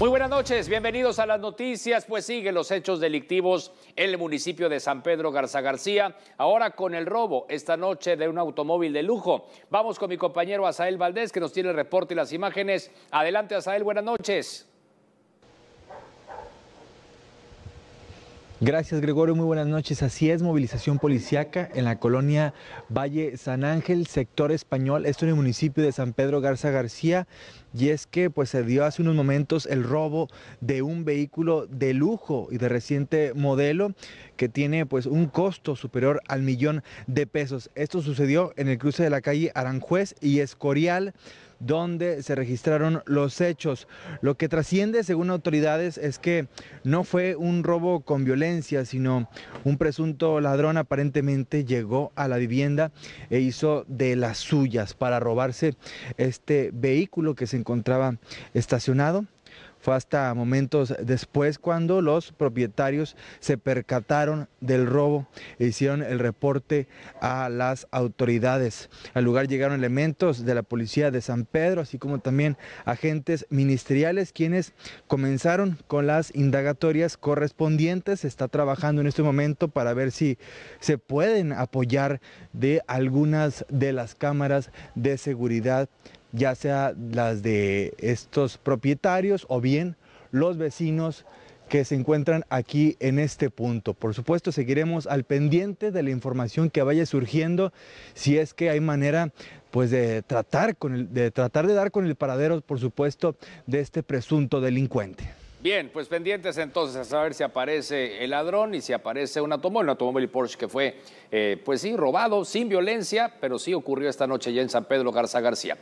Muy buenas noches, bienvenidos a las noticias. Pues siguen los hechos delictivos en el municipio de San Pedro Garza García, ahora con el robo esta noche de un automóvil de lujo. Vamos con mi compañero Asael Valdés que nos tiene el reporte y las imágenes. Adelante Asael, buenas noches. Gracias Gregorio, muy buenas noches. Así es, movilización policiaca en la colonia Valle San Ángel, sector español, esto en el municipio de San Pedro Garza García. Y es que pues se dio hace unos momentos el robo de un vehículo de lujo y de reciente modelo que tiene pues un costo superior al millón de pesos. Esto sucedió en el cruce de la calle Aranjuez y Escorial donde se registraron los hechos. Lo que trasciende, según autoridades, es que no fue un robo con violencia, sino un presunto ladrón aparentemente llegó a la vivienda e hizo de las suyas para robarse este vehículo que se encontraba estacionado fue hasta momentos después cuando los propietarios se percataron del robo e hicieron el reporte a las autoridades. Al lugar llegaron elementos de la policía de San Pedro, así como también agentes ministeriales, quienes comenzaron con las indagatorias correspondientes. Se está trabajando en este momento para ver si se pueden apoyar de algunas de las cámaras de seguridad ya sea las de estos propietarios o bien los vecinos que se encuentran aquí en este punto. Por supuesto, seguiremos al pendiente de la información que vaya surgiendo, si es que hay manera pues de tratar, con el, de tratar de dar con el paradero, por supuesto, de este presunto delincuente. Bien, pues pendientes entonces a saber si aparece el ladrón y si aparece un automóvil, un automóvil Porsche que fue, eh, pues sí, robado, sin violencia, pero sí ocurrió esta noche ya en San Pedro Garza García.